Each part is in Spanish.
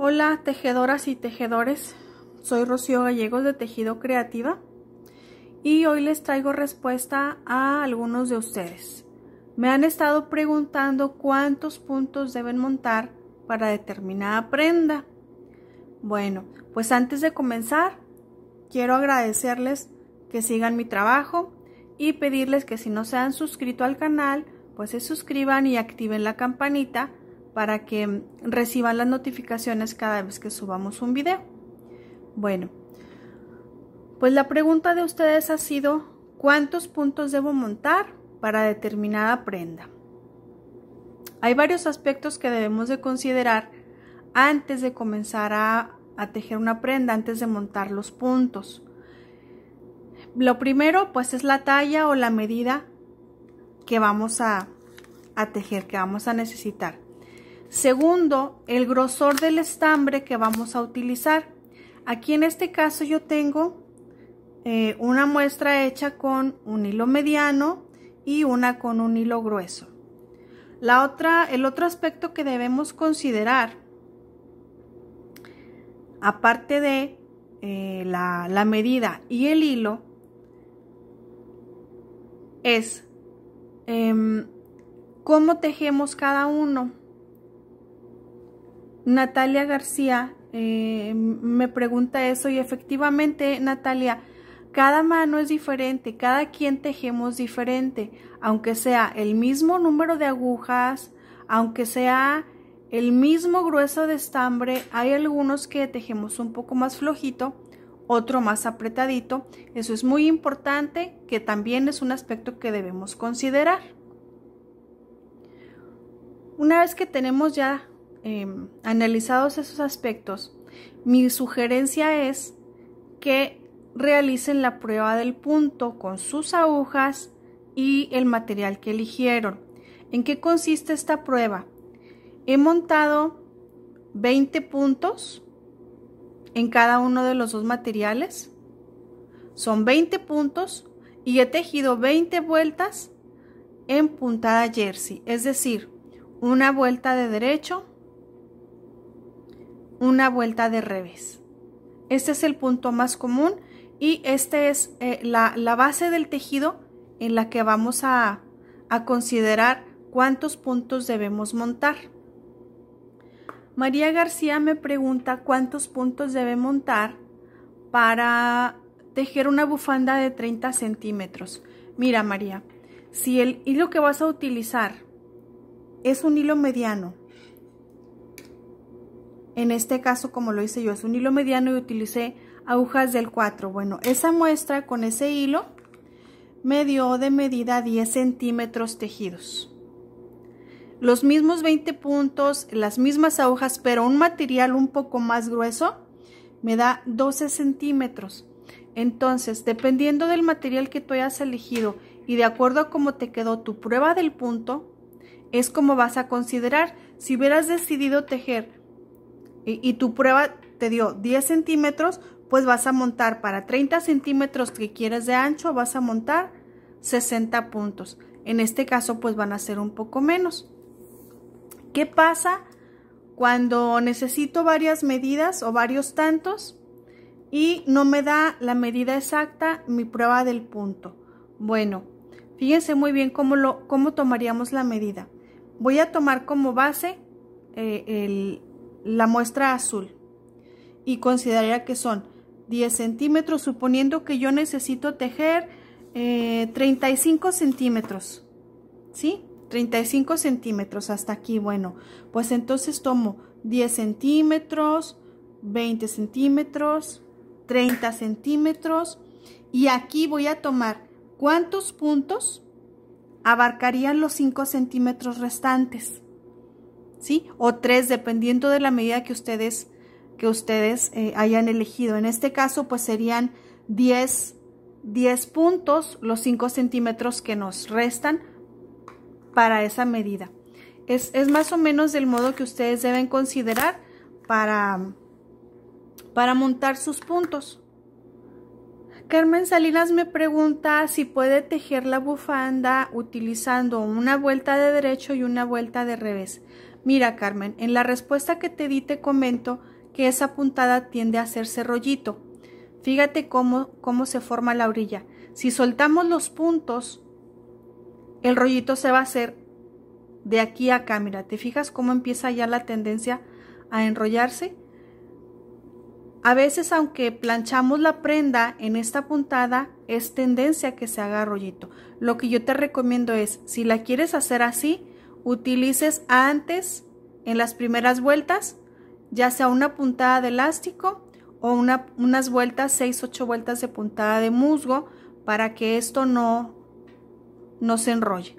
Hola tejedoras y tejedores, soy Rocío Gallegos de Tejido Creativa y hoy les traigo respuesta a algunos de ustedes. Me han estado preguntando cuántos puntos deben montar para determinada prenda. Bueno, pues antes de comenzar, quiero agradecerles que sigan mi trabajo y pedirles que si no se han suscrito al canal, pues se suscriban y activen la campanita para que reciban las notificaciones cada vez que subamos un video. Bueno, pues la pregunta de ustedes ha sido, ¿cuántos puntos debo montar para determinada prenda? Hay varios aspectos que debemos de considerar antes de comenzar a, tejer una prenda, antes de montar los puntos. Lo primero, pues, es la talla o la medida que vamos a tejer, que vamos a necesitar. Segundo, el grosor del estambre que vamos a utilizar. Aquí en este caso yo tengo eh, una muestra hecha con un hilo mediano y una con un hilo grueso. La otra, el otro aspecto que debemos considerar, aparte de eh, la, medida y el hilo, es em, cómo tejemos cada uno. Natalia García eh, me pregunta eso y efectivamente, Natalia, cada mano es diferente, cada quien tejemos diferente, aunque sea el mismo número de agujas, aunque sea el mismo grueso de estambre, hay algunos que tejemos un poco más flojito, otro más apretadito. Eso es muy importante, que también es un aspecto que debemos considerar. Una vez que tenemos ya Em, analizados esos aspectos, mi sugerencia es que realicen la prueba del punto con sus agujas y el material que eligieron. ¿En qué consiste esta prueba? He montado 20 puntos en cada uno de los dos materiales. Son 20 puntos y he tejido 20 vueltas en puntada jersey, es decir, una vuelta de derecho, una vuelta de revés. Este es el punto más común y esta es eh, la, base del tejido en la que vamos a, a considerar cuántos puntos debemos montar. María García me pregunta cuántos puntos debe montar para tejer una bufanda de 30 centímetros. Mira María, si el hilo que vas a utilizar es un hilo mediano en este caso, como lo hice yo, es un hilo mediano y utilicé agujas del 4. Bueno, esa muestra con ese hilo me dio de medida 10 centímetros tejidos. Los mismos 20 puntos, las mismas agujas, pero un material un poco más grueso, me da 12 centímetros. Entonces, dependiendo del material que tú hayas elegido y de acuerdo a cómo te quedó tu prueba del punto, es como vas a considerar. Si hubieras decidido tejer y, tu prueba te dio 10 centímetros, pues vas a montar para 30 centímetros que quieres de ancho, vas a montar 60 puntos. En este caso, pues van a ser un poco menos. ¿Qué pasa cuando necesito varias medidas o varios tantos y no me da la medida exacta mi prueba del punto? Bueno, fíjense muy bien cómo, lo, cómo tomaríamos la medida. Voy a tomar como base eh, el, la muestra azul y consideraría que son 10 centímetros, suponiendo que yo necesito tejer 35 eh, centímetros, ¿sí? 35 centímetros hasta aquí, bueno, pues entonces tomo 10 centímetros, 20 centímetros, 30 centímetros y aquí voy a tomar cuántos puntos abarcarían los 5 centímetros restantes. ¿sí? O tres, dependiendo de la medida que ustedes, que ustedes eh, hayan elegido. En este caso, pues serían 10, 10 puntos, los 5 centímetros que nos restan para esa medida. Es, es, más o menos del modo que ustedes deben considerar para, para montar sus puntos. Carmen Salinas me pregunta si puede tejer la bufanda utilizando una vuelta de derecho y una vuelta de revés. Mira, Carmen, en la respuesta que te di te comento que esa puntada tiende a hacerse rollito. Fíjate cómo, cómo se forma la orilla. Si soltamos los puntos, el rollito se va a hacer de aquí a acá. Mira, ¿te fijas cómo empieza ya la tendencia a enrollarse? A veces, aunque planchamos la prenda en esta puntada, es tendencia que se haga rollito. Lo que yo te recomiendo es, si la quieres hacer así, utilices antes en las primeras vueltas, ya sea una puntada de elástico o unas vueltas, 6-8 vueltas de puntada de musgo para que esto no, no se enrolle.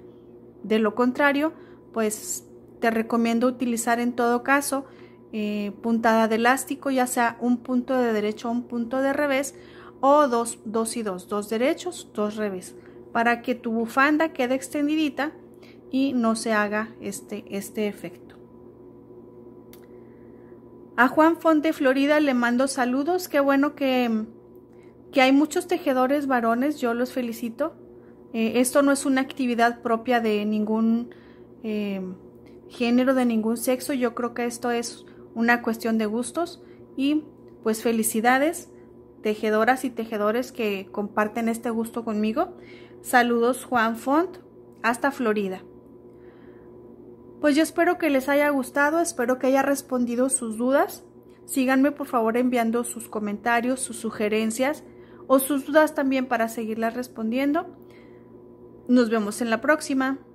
De lo contrario, pues te recomiendo utilizar en todo caso eh, puntada de elástico, ya sea un punto de derecho un punto de revés, o dos, dos y dos, dos derechos, dos revés, para que tu bufanda quede extendidita y no se haga este, este efecto. A Juan font de Florida le mando saludos. Qué bueno que, que hay muchos tejedores varones. Yo los felicito. Eh, esto no es una actividad propia de ningún eh, género, de ningún sexo. Yo creo que esto es una cuestión de gustos. Y pues felicidades, tejedoras y tejedores que comparten este gusto conmigo. Saludos Juan Font. Hasta Florida. Pues yo espero que les haya gustado, espero que haya respondido sus dudas. Síganme por favor enviando sus comentarios, sus sugerencias o sus dudas también para seguirlas respondiendo. Nos vemos en la próxima.